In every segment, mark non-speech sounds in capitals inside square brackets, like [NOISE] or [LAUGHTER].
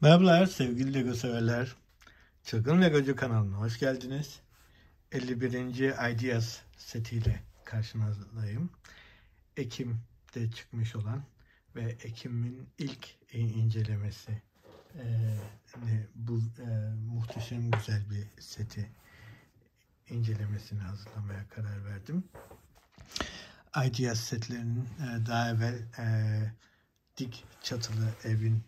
Merhabalar sevgili Lego severler. Çılgın Legocu kanalına hoş geldiniz. 51. Ideas setiyle karşınızdayım. Ekim'de çıkmış olan ve Ekim'in ilk incelemesi ee, bu e, muhteşem güzel bir seti incelemesini hazırlamaya karar verdim. Ideas setlerinin e, daha evvel e, dik çatılı evin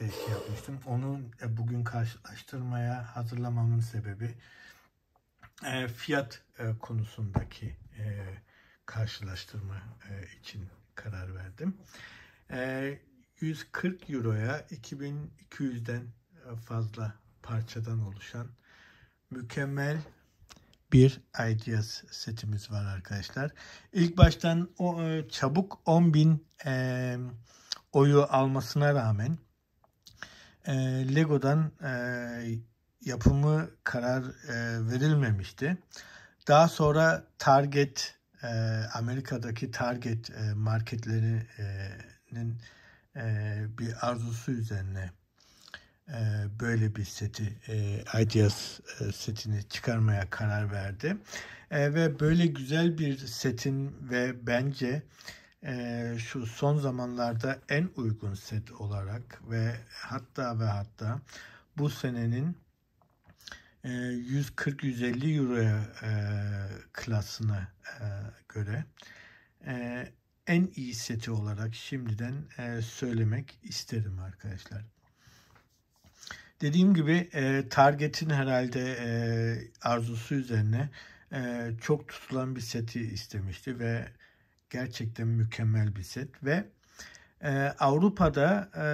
de şey yapmıştım. Onu e, bugün karşılaştırmaya hazırlamamın sebebi e, fiyat e, konusundaki karşılaştırma için karar verdim. 140 Euro'ya 2200'den fazla parçadan oluşan mükemmel bir Ideas setimiz var arkadaşlar. İlk baştan o, çabuk 10.000 e, oyu almasına rağmen e, Lego'dan e, yapımı karar e, verilmemişti. Daha sonra Target, e, Amerika'daki Target e, marketlerinin e, bir arzusu üzerine e, böyle bir seti, e, Ideas e, setini çıkarmaya karar verdi. E, ve böyle güzel bir setin ve bence e, şu son zamanlarda en uygun set olarak ve hatta ve hatta bu senenin e, 140-150 euroya e, klasına e, göre e, en iyi seti olarak şimdiden e, söylemek isterim arkadaşlar. Dediğim gibi e, Target'in herhalde e, arzusu üzerine e, çok tutulan bir seti istemişti ve Gerçekten mükemmel bir set ve e, Avrupa'da, e,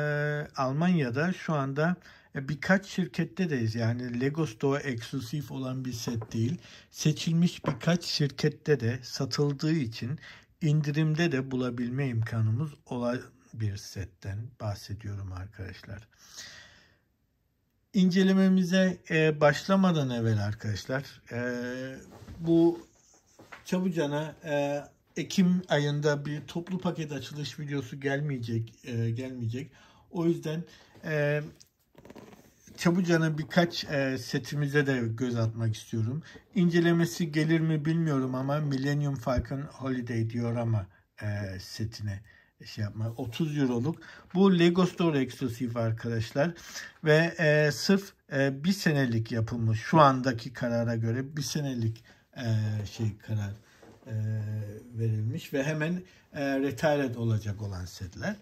Almanya'da şu anda e, birkaç deyiz Yani Lego Store eksklusif olan bir set değil. Seçilmiş birkaç şirkette de satıldığı için indirimde de bulabilme imkanımız olan bir setten bahsediyorum arkadaşlar. İncelememize e, başlamadan evvel arkadaşlar e, bu çabucana e, Ekim ayında bir toplu paket açılış videosu gelmeyecek e, gelmeyecek. O yüzden e, Çabucan'ın birkaç e, setimize de göz atmak istiyorum. İncelemesi gelir mi bilmiyorum ama Millennium Falcon Holiday diyor ama e, setine şey yapma 30 euroluk. Bu Lego Store eksklusif arkadaşlar ve e, sırf e, bir senelik yapılmış şu andaki karara göre bir senelik e, şey karar e, verilmiş ve hemen e, retired olacak olan setler.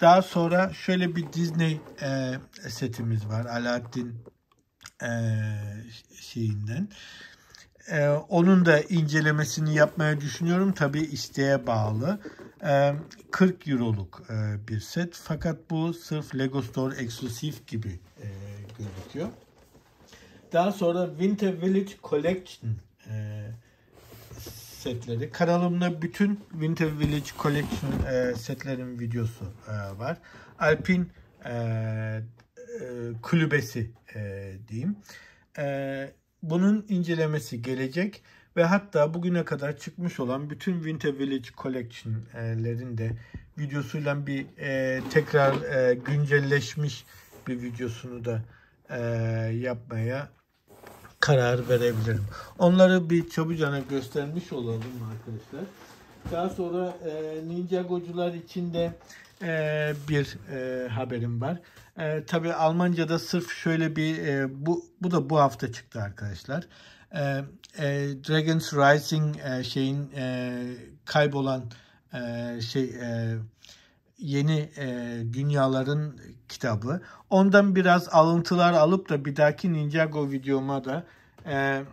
Daha sonra şöyle bir Disney e, setimiz var. Aladdin şeyinden. Ee, onun da incelemesini yapmaya düşünüyorum. tabi isteğe bağlı. Ee, 40 euroluk e, bir set. Fakat bu sırf Lego Store eksklusif gibi e, gözüküyor. Daha sonra Winter Village Collection e, setleri. Kanalımda bütün Winter Village Collection e, setlerin videosu e, var. Alpin e, e, kulübesi e, diyeyim. E, bunun incelemesi gelecek ve hatta bugüne kadar çıkmış olan bütün Winter Village Collection'lerin de videosuyla bir e, tekrar e, güncelleşmiş bir videosunu da e, yapmaya karar verebilirim. Onları bir çabucana göstermiş olalım arkadaşlar. Daha sonra e, Ninjagocular için de e, bir e, haberim var. E, tabii Almanca'da sırf şöyle bir e, bu bu da bu hafta çıktı arkadaşlar. E, e, Dragons Rising e, şeyin e, kaybolan e, şey e, yeni e, dünyaların kitabı. Ondan biraz alıntılar alıp da bir dahaki Ninjago videoma da e,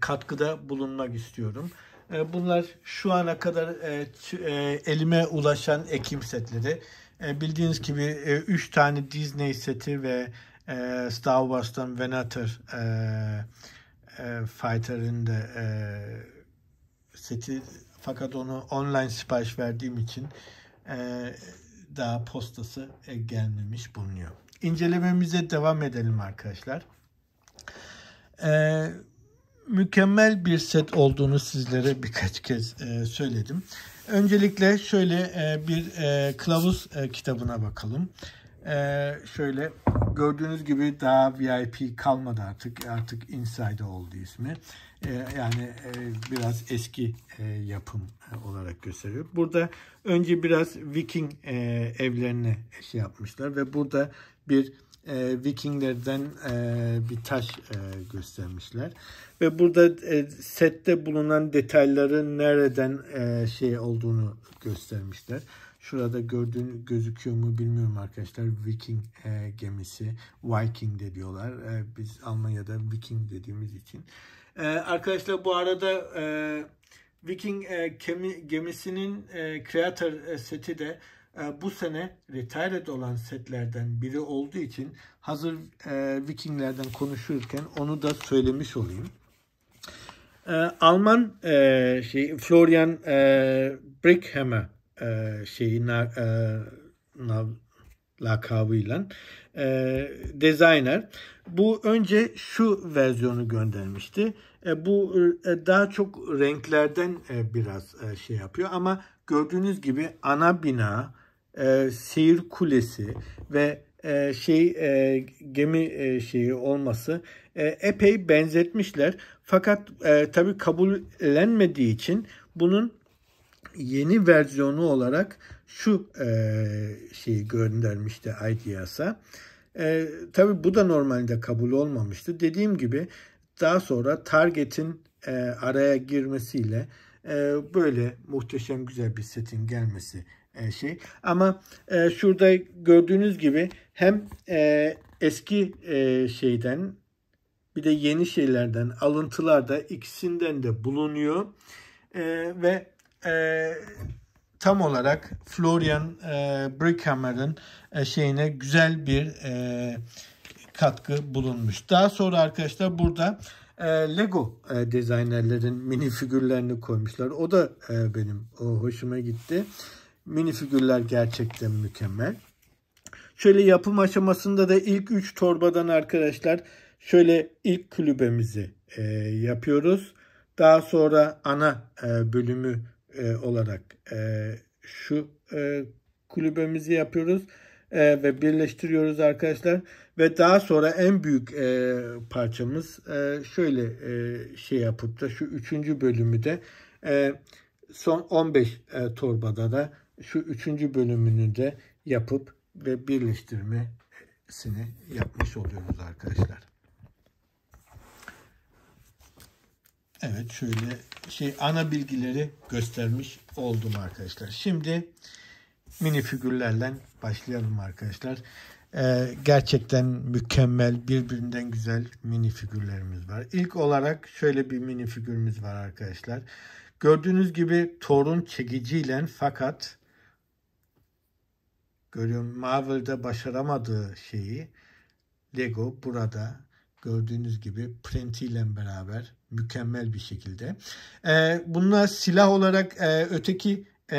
katkıda bulunmak istiyorum. E, bunlar şu ana kadar e, elime ulaşan ekim setleri. bildiğiniz gibi 3 üç tane Disney seti ve Star Wars'tan Venator e, e, Fighter'ın da seti fakat onu online sipariş verdiğim için daha postası gelmemiş bulunuyor. İncelememize devam edelim arkadaşlar e, mükemmel bir set olduğunu sizlere birkaç kez e, söyledim. Öncelikle şöyle e, bir e, kılavuz e, kitabına bakalım. E, şöyle gördüğünüz gibi daha VIP kalmadı artık. Artık Inside oldu ismi. E, yani e, biraz eski e, yapım e, olarak gösteriyor. Burada önce biraz Viking e, evlerine şey yapmışlar ve burada bir e, Vikinglerden e, bir taş e, göstermişler. Ve burada e, sette bulunan detayların nereden e, şey olduğunu göstermişler. Şurada gördüğün gözüküyor mu bilmiyorum arkadaşlar. Viking e, gemisi. Viking de diyorlar. E, biz Almanya'da Viking dediğimiz için. E, arkadaşlar bu arada e, Viking e, gemi, gemisinin e, Creator e, seti de ee, bu sene retired olan setlerden biri olduğu için hazır e, Vikinglerden konuşurken onu da söylemiş olayım. Ee, Alman e, şey Florian e, Brickhammer şeyi lakabıyla e, designer. Bu önce şu versiyonu göndermişti. E, bu e, daha çok renklerden e, biraz e, şey yapıyor ama gördüğünüz gibi ana bina e, seyir kulesi ve e, şey e, gemi e, şeyi olması e, epey benzetmişler. Fakat e, tabii kabullenmediği için bunun yeni versiyonu olarak şu e, şeyi göndermişti IDEAS'a. E, tabii bu da normalde kabul olmamıştı. Dediğim gibi daha sonra Target'in e, araya girmesiyle e, böyle muhteşem güzel bir setin gelmesi e, şey. Ama e, şurada gördüğünüz gibi hem e, eski e, şeyden bir de yeni şeylerden alıntılar da ikisinden de bulunuyor e, ve e, tam olarak Florian e, Brickhammer'ın e, şeyine güzel bir e, katkı bulunmuş. Daha sonra arkadaşlar burada e, Lego e, dizaynerlerin mini figürlerini koymuşlar. O da e, benim o hoşuma gitti. Mini figürler gerçekten mükemmel. Şöyle yapım aşamasında da ilk 3 torbadan arkadaşlar şöyle ilk kulübemizi e, yapıyoruz. Daha sonra ana e, bölümü e, olarak e, şu e, kulübemizi yapıyoruz e, ve birleştiriyoruz arkadaşlar. Ve daha sonra en büyük e, parçamız e, şöyle e, şey yapıp da şu üçüncü bölümü de e, son 15 e, torbada da şu üçüncü bölümünü de yapıp ve birleştirmesini yapmış oluyoruz arkadaşlar. Evet şöyle şey ana bilgileri göstermiş oldum arkadaşlar. Şimdi mini figürlerle başlayalım arkadaşlar. Ee, gerçekten mükemmel birbirinden güzel mini figürlerimiz var. İlk olarak şöyle bir mini figürümüz var arkadaşlar. Gördüğünüz gibi torun çekiciyle fakat Görüyorum Marvel'da başaramadığı şeyi Lego burada gördüğünüz gibi ile beraber mükemmel bir şekilde. Ee, bunlar silah olarak e, öteki e,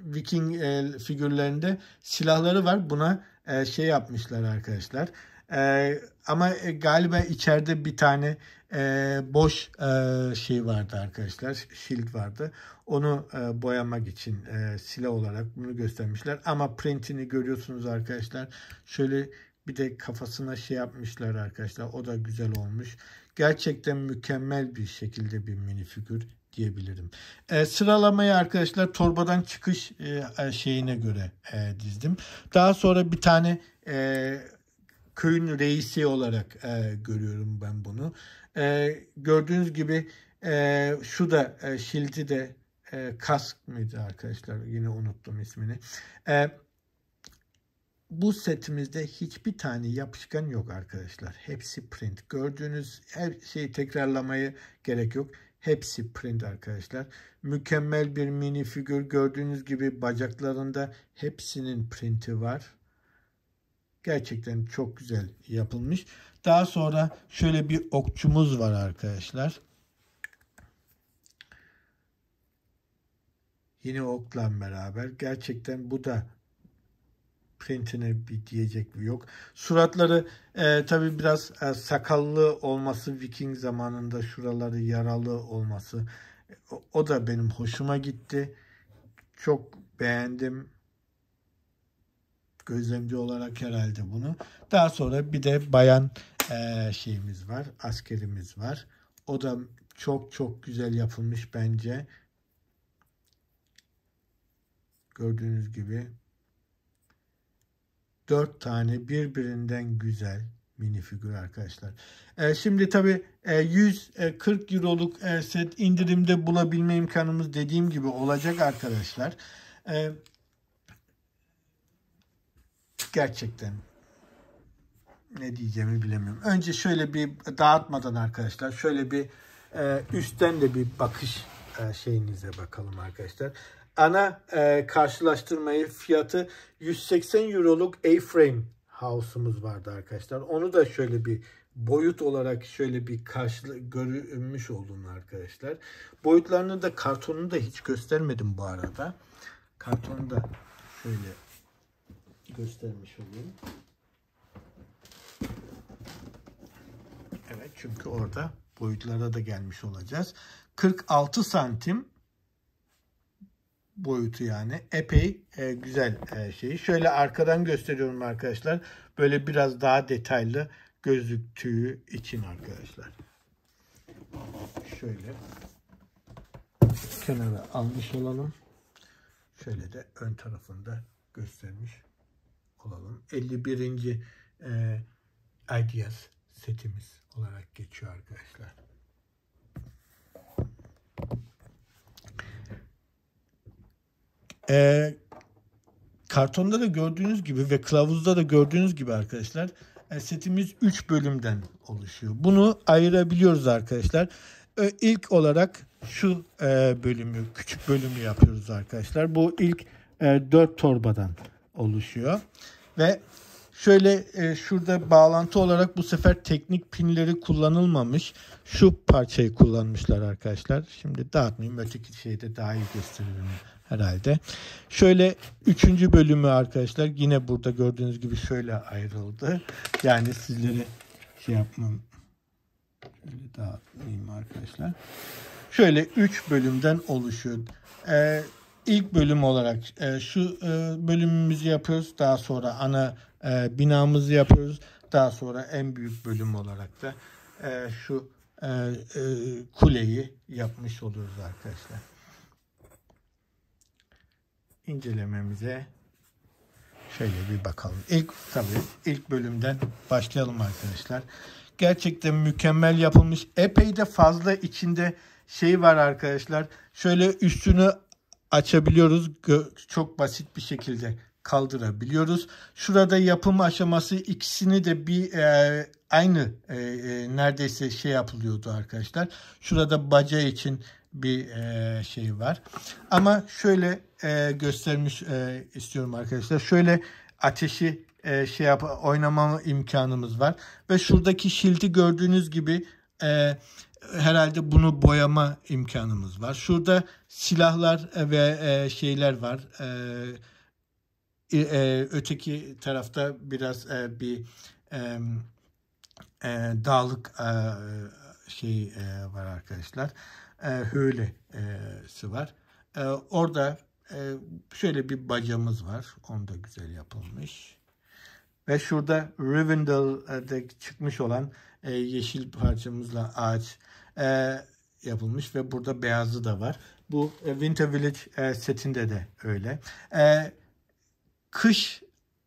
Viking e, figürlerinde silahları var. Buna e, şey yapmışlar arkadaşlar. Ee, e, ama galiba içeride bir tane e, boş e, şey vardı arkadaşlar. shield vardı. Onu e, boyamak için e, silah olarak bunu göstermişler. Ama printini görüyorsunuz arkadaşlar. Şöyle bir de kafasına şey yapmışlar arkadaşlar. O da güzel olmuş. Gerçekten mükemmel bir şekilde bir minifigür diyebilirim. E, sıralamayı arkadaşlar torbadan çıkış e, e şeyine göre e, dizdim. Daha sonra bir tane e, köyün reisi olarak e, görüyorum ben bunu. E, gördüğünüz gibi e, şu da e, Şildi de e, Kask mıydı arkadaşlar? Yine unuttum ismini. E, bu setimizde hiçbir tane yapışkan yok arkadaşlar. Hepsi print. Gördüğünüz her şeyi tekrarlamayı gerek yok. Hepsi print arkadaşlar. Mükemmel bir mini figür. Gördüğünüz gibi bacaklarında hepsinin printi var. Gerçekten çok güzel yapılmış. Daha sonra şöyle bir okçumuz var arkadaşlar. Yine okla beraber. Gerçekten bu da printine bir diyecek bir yok. Suratları e, tabi biraz e, sakallı olması Viking zamanında şuraları yaralı olması o, o da benim hoşuma gitti. Çok beğendim gözlemci olarak herhalde bunu. Daha sonra bir de bayan e, şeyimiz var, askerimiz var. O da çok çok güzel yapılmış bence. Gördüğünüz gibi dört tane birbirinden güzel mini figür arkadaşlar. E, şimdi tabi e, 140 e, euroluk e, set indirimde bulabilme imkanımız dediğim gibi olacak arkadaşlar. E, gerçekten ne diyeceğimi bilemiyorum. Önce şöyle bir dağıtmadan arkadaşlar şöyle bir e, üstten de bir bakış e, şeyinize bakalım arkadaşlar. Ana e, karşılaştırmayı fiyatı 180 euroluk A-frame house'umuz vardı arkadaşlar. Onu da şöyle bir boyut olarak şöyle bir karşı görünmüş olduğunu arkadaşlar. Boyutlarını da kartonunu da hiç göstermedim bu arada. Kartonu da şöyle göstermiş olayım. Evet çünkü orada boyutlara da gelmiş olacağız. 46 santim boyutu yani epey e, güzel e, şeyi. Şöyle arkadan gösteriyorum arkadaşlar. Böyle biraz daha detaylı gözüktüğü için arkadaşlar. Şöyle kenara almış olalım. Şöyle de ön tarafında göstermiş olalım. 51. E, ideas setimiz olarak geçiyor arkadaşlar. E, kartonda da gördüğünüz gibi ve kılavuzda da gördüğünüz gibi arkadaşlar e, setimiz 3 bölümden oluşuyor. Bunu ayırabiliyoruz arkadaşlar. E, ilk olarak şu e, bölümü, küçük bölümü yapıyoruz arkadaşlar. Bu ilk 4 torbadan oluşuyor. Ve şöyle e, şurada bağlantı olarak bu sefer teknik pinleri kullanılmamış. Şu parçayı kullanmışlar arkadaşlar. Şimdi dağıtmayayım öteki şeyi de daha iyi gösteririm herhalde. Şöyle üçüncü bölümü arkadaşlar yine burada gördüğünüz gibi şöyle ayrıldı. Yani sizlere şey yapmam şöyle dağıtmayayım arkadaşlar. Şöyle üç bölümden oluşuyor. Ee, ilk bölüm olarak e, şu e, bölümümüzü yapıyoruz. Daha sonra ana e, binamızı yapıyoruz. Daha sonra en büyük bölüm olarak da e, şu e, e, kuleyi yapmış oluruz arkadaşlar. İncelememize şöyle bir bakalım. İlk tabii ilk bölümden başlayalım arkadaşlar. Gerçekten mükemmel yapılmış. Epey de fazla içinde şey var arkadaşlar. Şöyle üstünü açabiliyoruz. Çok basit bir şekilde kaldırabiliyoruz. Şurada yapım aşaması ikisini de bir e, aynı e, e, neredeyse şey yapılıyordu arkadaşlar. Şurada baca için bir e, şey var. Ama şöyle e, göstermiş e, istiyorum arkadaşlar. Şöyle ateşi e, şey yap oynama imkanımız var. Ve şuradaki şildi gördüğünüz gibi e, herhalde bunu boyama imkanımız var. Şurada silahlar e, ve e, şeyler var. E, öteki tarafta biraz bir dağlık şey var arkadaşlar. E, höylesi var. orada şöyle bir bacamız var. Onu da güzel yapılmış. Ve şurada Rivendell'de çıkmış olan yeşil parçamızla ağaç e, yapılmış ve burada beyazı da var. Bu e, Winter Village e, setinde de öyle. E, kış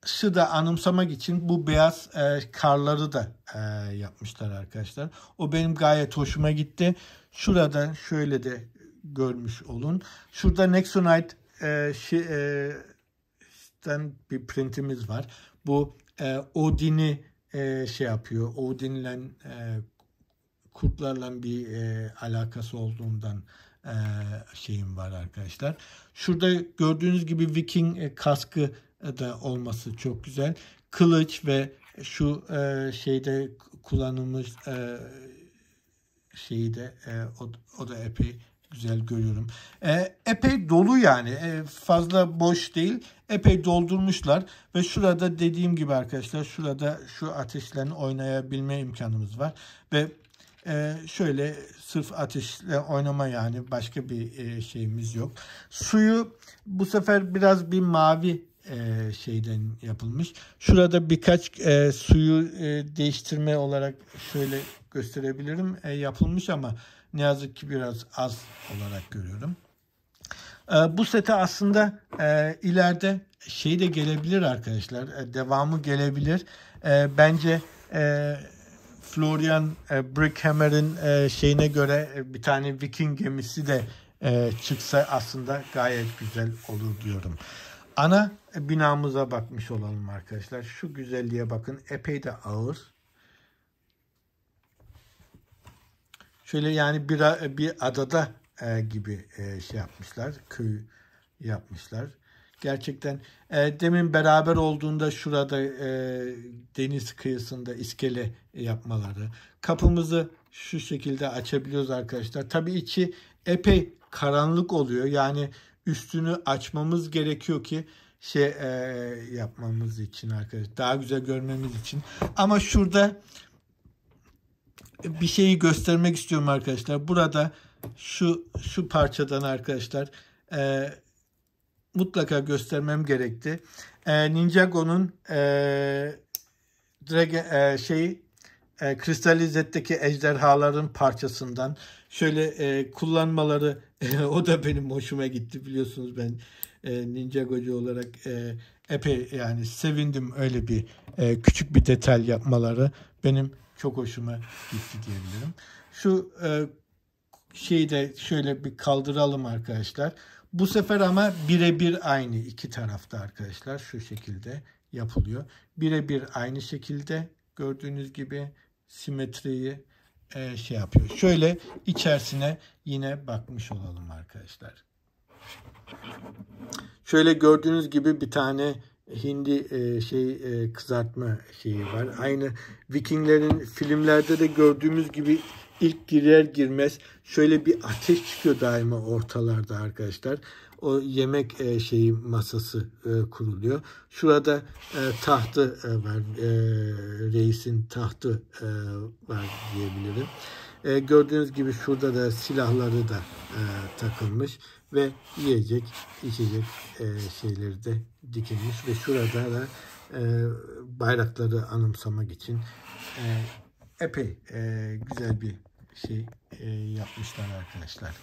sı da anımsamak için bu beyaz e, karları da e, yapmışlar arkadaşlar. O benim gayet hoşuma gitti. Şurada şöyle de görmüş olun. Şurada Nexonite e, şi, e, bir printimiz var. Bu e, Odin'i e, şey yapıyor. Odin'le e, kurtlarla bir e, alakası olduğundan e, şeyim var arkadaşlar. Şurada gördüğünüz gibi Viking e, kaskı e, da olması çok güzel. Kılıç ve şu e, şeyde kullanılmış e, şeyi de e, o, o da epey güzel görüyorum. E, epey dolu yani e, fazla boş değil. Epey doldurmuşlar ve şurada dediğim gibi arkadaşlar şurada şu ateşlerin oynayabilme imkanımız var ve ee, şöyle sırf ateşle oynama yani başka bir e, şeyimiz yok. Suyu bu sefer biraz bir mavi e, şeyden yapılmış. Şurada birkaç e, suyu e, değiştirme olarak şöyle gösterebilirim. E, yapılmış ama ne yazık ki biraz az olarak görüyorum. E, bu sete aslında e, ileride şey de gelebilir arkadaşlar. E, devamı gelebilir. E, bence e, Florian e, Brickhammer'in e, şeyine göre e, bir tane Viking gemisi de e, çıksa aslında gayet güzel olur diyorum. Ana e, binamıza bakmış olalım arkadaşlar. Şu güzelliğe bakın. Epey de ağır. Şöyle yani bir, e, bir adada e, gibi e, şey yapmışlar. Köy yapmışlar. Gerçekten e, demin beraber olduğunda şurada e, deniz kıyısında iskele yapmaları. Kapımızı şu şekilde açabiliyoruz arkadaşlar. Tabii içi epey karanlık oluyor. Yani üstünü açmamız gerekiyor ki şey e, yapmamız için arkadaşlar. Daha güzel görmemiz için. Ama şurada bir şeyi göstermek istiyorum arkadaşlar. Burada şu şu parçadan arkadaşlar e, mutlaka göstermem gerekti. E, Ninjago'nun e, Dragon, e, şey e, Kristalizet'teki ejderhaların parçasından şöyle e, kullanmaları e, [LAUGHS] o da benim hoşuma gitti biliyorsunuz ben e, Ninjago'cu olarak e, epey yani sevindim öyle bir e, küçük bir detay yapmaları benim çok hoşuma gitti diyebilirim. Şu e, şeyi de şöyle bir kaldıralım arkadaşlar. Bu sefer ama birebir aynı iki tarafta arkadaşlar şu şekilde yapılıyor. Birebir aynı şekilde gördüğünüz gibi simetriyi e, şey yapıyor. Şöyle içerisine yine bakmış olalım arkadaşlar. Şöyle gördüğünüz gibi bir tane hindi e, şey e, kızartma şeyi var. Aynı Vikinglerin filmlerde de gördüğümüz gibi ilk girer girmez şöyle bir ateş çıkıyor daima ortalarda arkadaşlar. O yemek e, şeyi masası e, kuruluyor. Şurada e, tahtı e, var. E, reisin tahtı e, var diyebilirim. E, gördüğünüz gibi şurada da silahları da e, takılmış ve yiyecek, içecek e, şeyleri de dikilmiş ve şurada da e, bayrakları anımsamak için e, epey e, güzel bir şey e, yapmışlar arkadaşlar.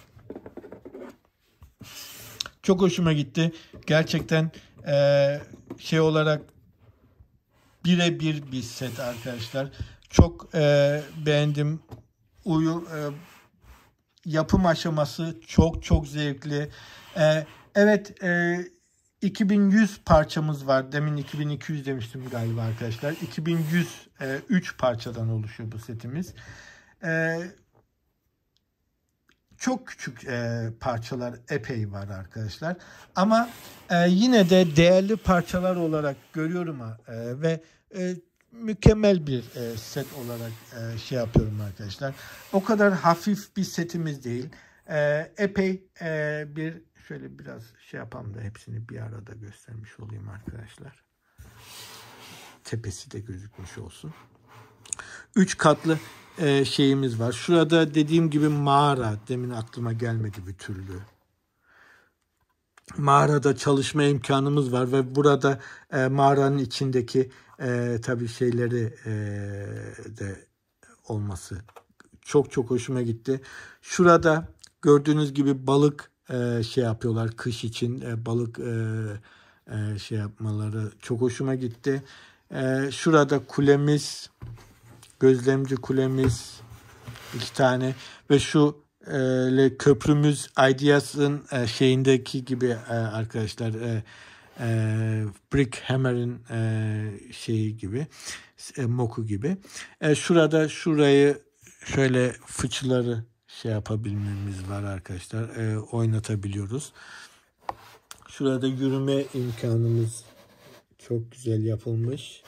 Çok hoşuma gitti. Gerçekten e, şey olarak birebir bir set arkadaşlar. Çok e, beğendim. Uyu, e, yapım aşaması çok çok zevkli. E, evet e, 2100 parçamız var. Demin 2200 demiştim galiba arkadaşlar. 2.100 e, üç parçadan oluşuyor bu setimiz. E, çok küçük e, parçalar epey var arkadaşlar. Ama e, yine de değerli parçalar olarak görüyorum e, ve e, mükemmel bir e, set olarak e, şey yapıyorum arkadaşlar. O kadar hafif bir setimiz değil. E, epey e, bir Şöyle biraz şey yapalım da hepsini bir arada göstermiş olayım arkadaşlar. Tepesi de gözükmüş olsun. üç katlı e, şeyimiz var. Şurada dediğim gibi mağara. Demin aklıma gelmedi bir türlü. Mağarada çalışma imkanımız var ve burada e, mağaranın içindeki e, tabii şeyleri e, de olması çok çok hoşuma gitti. Şurada gördüğünüz gibi balık e, şey yapıyorlar kış için e, balık e, e, şey yapmaları çok hoşuma gitti. E, şurada kulemiz, gözlemci kulemiz iki tane ve şu e, köprümüz Ideas'ın e, şeyindeki gibi e, arkadaşlar e, e, Brickhammer'ın e, şeyi gibi e, moku gibi. E, şurada şurayı şöyle fıçıları şey yapabilmemiz var arkadaşlar. E, oynatabiliyoruz. Şurada yürüme imkanımız çok güzel yapılmış.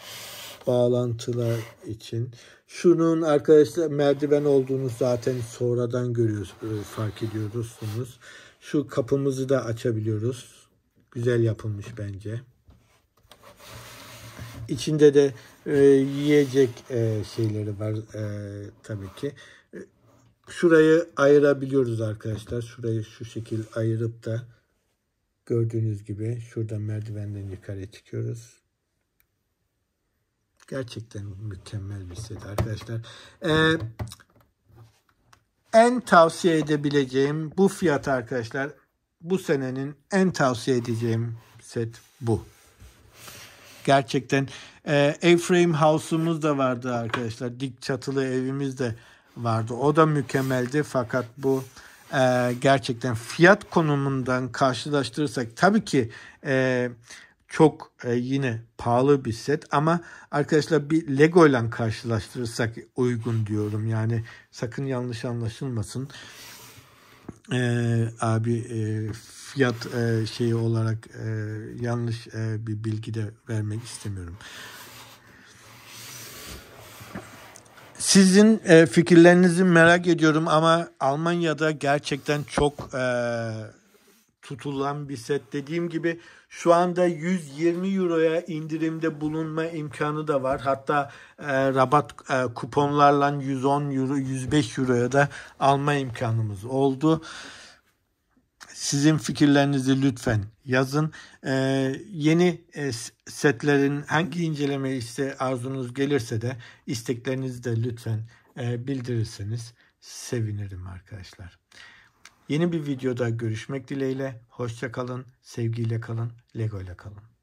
Bağlantılar için. Şunun arkadaşlar merdiven olduğunu zaten sonradan görüyoruz. E, fark ediyorsunuz. Şu kapımızı da açabiliyoruz. Güzel yapılmış bence. İçinde de e, yiyecek e, şeyleri var e, tabii ki şurayı ayırabiliyoruz arkadaşlar. Şurayı şu şekil ayırıp da gördüğünüz gibi şuradan merdivenden yukarıya çıkıyoruz. Gerçekten mükemmel bir set arkadaşlar. Ee, en tavsiye edebileceğim bu fiyat arkadaşlar. Bu senenin en tavsiye edeceğim set bu. Gerçekten e, ee, A-Frame House'umuz da vardı arkadaşlar. Dik çatılı evimiz de vardı. O da mükemmeldi fakat bu e, gerçekten fiyat konumundan karşılaştırırsak tabii ki e, çok e, yine pahalı bir set ama arkadaşlar bir Lego ile karşılaştırırsak uygun diyorum. Yani sakın yanlış anlaşılmasın. E, abi e, fiyat e, şeyi olarak e, yanlış e, bir bilgi de vermek istemiyorum. Sizin e, fikirlerinizi merak ediyorum ama Almanya'da gerçekten çok e, tutulan bir set. Dediğim gibi şu anda 120 euroya indirimde bulunma imkanı da var. Hatta e, rabat e, kuponlarla 110 euro, 105 euroya da alma imkanımız oldu. Sizin fikirlerinizi lütfen yazın. E, yeni e, setlerin hangi inceleme işte arzunuz gelirse de isteklerinizi de lütfen e, bildirirseniz sevinirim arkadaşlar. Yeni bir videoda görüşmek dileğiyle. Hoşça kalın, sevgiyle kalın, Lego ile kalın.